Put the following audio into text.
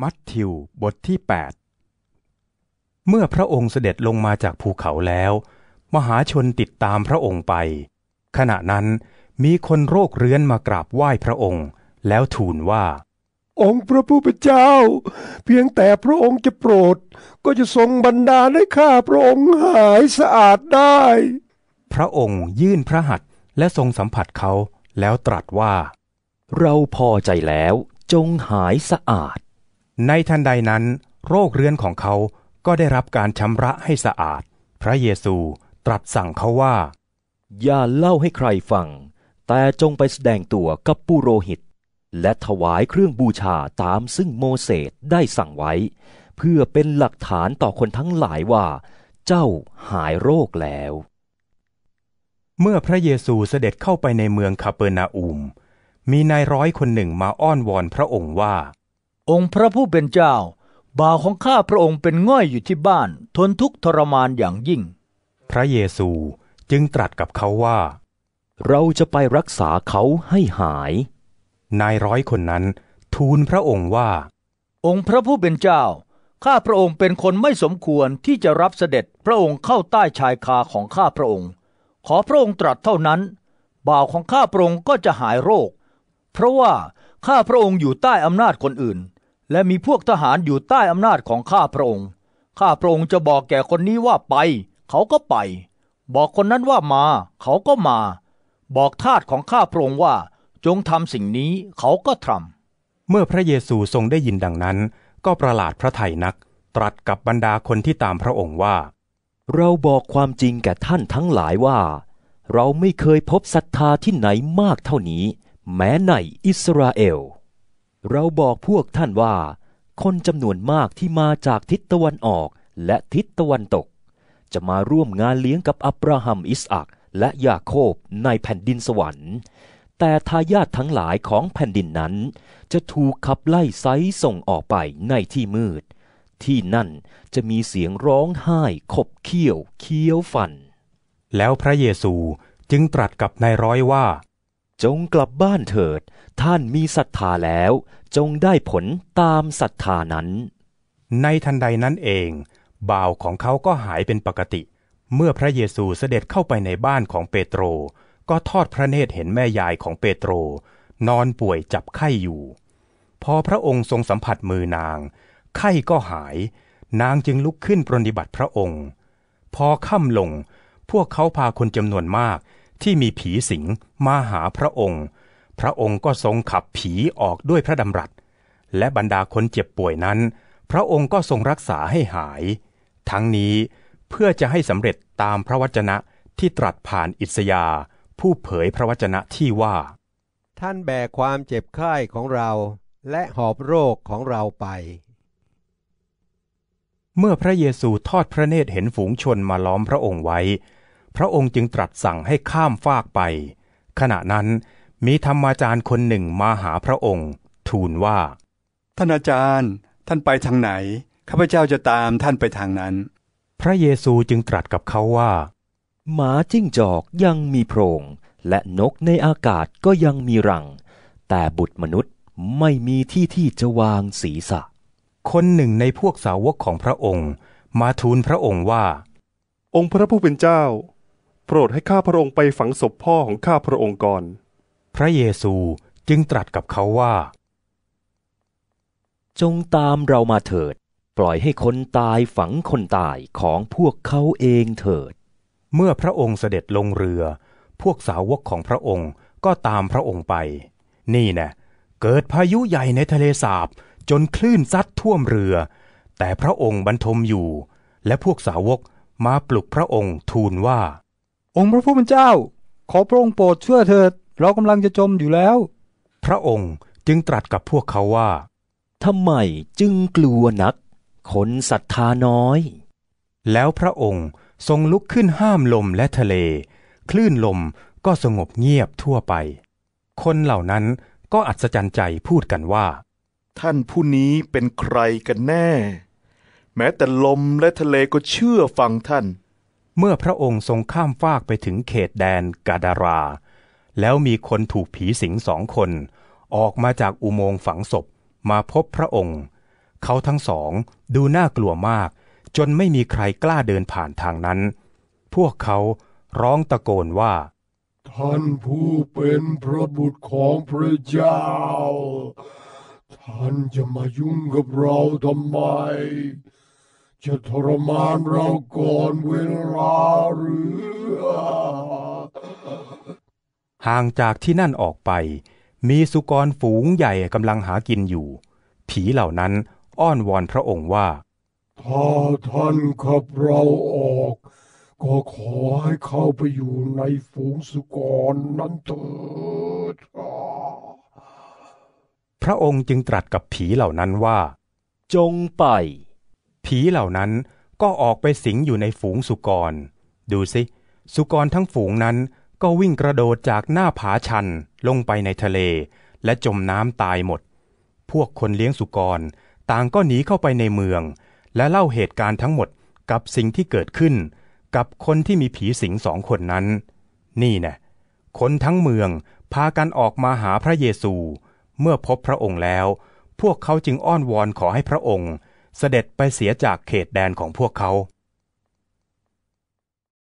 มัทธิวบทที่ 8 เมื่อพระองค์เสด็จลงมาจากภูเขาแล้ว มหาชนติดตามพระองค์ไป ขณะนั้นมีคนโรคเรื้อนมากราบไหว้พระองค์ แล้วทูลว่า องค์พระผู้เป็นเจ้า เพียงแต่พระองค์จะโปรด ก็จะทรงบันดาลให้ข้าพระองค์หายสะอาดได้ พระองค์ยื่นพระหัตถ์และทรงสัมผัสเขาแล้วตรัสว่า เราพอใจแล้วจงหายสะอาดในทันใดนั้นโรคเรื้อนของเขาก็ได้รับการชำระให้สะอาด พระเยซูตรัสสั่งเขาว่า อย่าเล่าให้ใครฟังแต่จงไปแสดงตัวกับปุโรหิต และถวายเครื่องบูชาตามซึ่งโมเสสได้สั่งไว้ เพื่อเป็นหลักฐานต่อคนทั้งหลายว่า เจ้าหายโรคแล้ว เมื่อพระเยซูเสด็จเข้าไปในเมืองคาเปอร์นาอุม มีนายร้อยคนหนึ่งมาอ้อนวอนพระองค์ว่าองค์พระผู้เป็นเจ้า บ่าวของข้าพระองค์เป็นง่อยอยู่ที่บ้านทนทุกทรมานอย่างยิ่ง พระเยซูจึงตรัสกับเขาว่า เราจะไปรักษาเขาให้หาย นายร้อยคนนั้น ทูลพระองค์ว่า องค์พระผู้เป็นเจ้า ข้าพระองค์เป็นคนไม่สมควรที่จะรับเสด็จพระองค์เข้าใต้ชายคาของข้าพระองค์ ขอพระองค์ตรัสเท่านั้น บ่าวของข้าพระองค์ก็จะหายโรค เพราะว่าข้าพระองค์อยู่ใต้อำนาจคนอื่น และมีพวกทหารอยู่ใต้อำนาจของข้าพระองค์ ข้าพระองค์จะบอกแก่คนนี้ว่าไป เขาก็ไป บอกคนนั้นว่ามา เขาก็มา บอกทาสของข้าพระองค์ว่าจงทำสิ่งนี้เขาก็ทำเมื่อพระเยซูทรงได้ยินดังนั้นก็ประหลาดพระไทยนัก ตรัสกับบรรดาคนที่ตามพระองค์ว่า เราบอกความจริงแก่ท่านทั้งหลายว่า เราไม่เคยพบศรัทธาที่ไหนมากเท่านี้แม้ในอิสราเอล เราบอกพวกท่านว่า คนจำนวนมากที่มาจากทิศตะวันออกและทิศตะวันตก จะมาร่วมงานเลี้ยงกับอับราฮัมอิสอักและ ยาโคบในแผ่นดินสวรรค์ แต่ทายาททั้งหลายของแผ่นดินนั้น จะถูกขับไล่ไซส่งออกไปในที่มืด ที่นั่นจะมีเสียงร้องไห้ขบเคี้ยวเคี้ยวฟัน แล้วพระเยซูจึงตรัสกับนายร้อยว่าจงกลับบ้านเถิดท่านมีศรัทธาแล้วจงได้ผลตามศรัทธานั้น ในทันใดนั้นเอง บ่าวของเขาก็หายเป็นปกติ เมื่อพระเยซูเสด็จเข้าไปในบ้านของเปโตรก็ทอดพระเนตรเห็นแม่ยายของเปโตร นอนป่วยจับไข้อยู่ พอพระองค์ทรงสัมผัสมือนาง ไข้ก็หาย นางจึงลุกขึ้นปรนิบัติพระองค์ พอค่ำลงพวกเขาพาคนจำนวนมากที่มีผีสิงมาหาพระองค์ พระองค์ก็ทรงขับผีออกด้วยพระดำรัส และบรรดาคนเจ็บป่วยนั้น พระองค์ก็ทรงรักษาให้หาย ทั้งนี้เพื่อจะให้สำเร็จตามพระวจนะที่ตรัสผ่านอิสยา ผู้เผยพระวจนะที่ว่า ท่านแบกความเจ็บไข้ของเราและหอบโรคของเราไป เมื่อพระเยซูทอดพระเนตรเห็นฝูงชนมาล้อมพระองค์ไว้พระองค์จึงตรัสสั่งให้ข้ามฟากไป ขณะนั้นมีธรรมอาจารย์คนหนึ่งมาหาพระองค์ ทูลว่า ท่านอาจารย์ ท่านไปทางไหนข้าพเจ้าจะตามท่านไปทางนั้น พระเยซูจึงตรัสกับเขาว่า หมาจิ้งจอกยังมีโพรงและนกในอากาศก็ยังมีรัง แต่บุตรมนุษย์ไม่มีที่ที่จะวางศีรษะ คนหนึ่งในพวกสาวกของพระองค์ มาทูลพระองค์ว่า องค์พระผู้เป็นเจ้าปรดให้ข้าพระองค์ไปฝังศพพ่อของข้าพระองค์ก่อน พระเยซูจึงตรัสกับเขาว่า จงตามเรามาเถิด ปล่อยให้คนตายฝังคนตายของพวกเขาเองเถิด เมื่อพระองค์เสด็จลงเรือ พวกสาวกของพระองค์ก็ตามพระองค์ไป นี่นะเกิดพายุใหญ่ในทะเลสาบ จนคลื่นซัดท่วมเรือ แต่พระองค์บรรทมอยู่ และพวกสาวกมาปลุกพระองค์ทูลว่าองค์พระผู้เป็นเจ้า ขอพระองค์โปรดช่วยเถิด เรากำลังจะจมอยู่แล้ว พระองค์จึงตรัสกับพวกเขาว่าทำไมจึงกลัวนักคนศรัทธาน้อย แล้วพระองค์ทรงลุกขึ้นห้ามลมและทะเล คลื่นลมก็สงบเงียบทั่วไป คนเหล่านั้นก็อัศจรรย์ใจพูดกันว่า ท่านผู้นี้เป็นใครกันแน่ แม้แต่ลมและทะเลก็เชื่อฟังท่านเมื่อพระองค์ทรงข้ามฟากไปถึงเขตแดนกาดารา แล้วมีคนถูกผีสิงสองคน ออกมาจากอุโมงค์ฝังศพมาพบพระองค์ เขาทั้งสองดูน่ากลัวมาก จนไม่มีใครกล้าเดินผ่านทางนั้น พวกเขาร้องตะโกนว่า ท่านผู้เป็นพระบุตรของพระเจ้า ท่านจะมายุ่งกับเราทำไมจะทรมานเราก่อนเวลาหรือห่างจากที่นั่นออกไป มีสุกรฝูงใหญ่กำลังหากินอยู่ ผีเหล่านั้นอ้อนวอนพระองค์ว่าถ้าท่านขับเราออกก็ขอให้เข้าไปอยู่ในฝูงสุกรนั้นเถิดพระองค์จึงตรัสกับผีเหล่านั้นว่า จงไปผีเหล่านั้นก็ออกไปสิงอยู่ในฝูงสุกร ดูสิ สุกรทั้งฝูงนั้นก็วิ่งกระโดดจากหน้าผาชันลงไปในทะเลและจมน้ำตายหมด พวกคนเลี้ยงสุกรต่างก็หนีเข้าไปในเมือง และเล่าเหตุการณ์ทั้งหมดกับสิ่งที่เกิดขึ้น กับคนที่มีผีสิงสองคนนั้น นี่นะคนทั้งเมืองพากันออกมาหาพระเยซู เมื่อพบพระองค์แล้ว พวกเขาจึงอ้อนวอนขอให้พระองค์เสด็จไปเสียจากเขตแดนของพวกเขา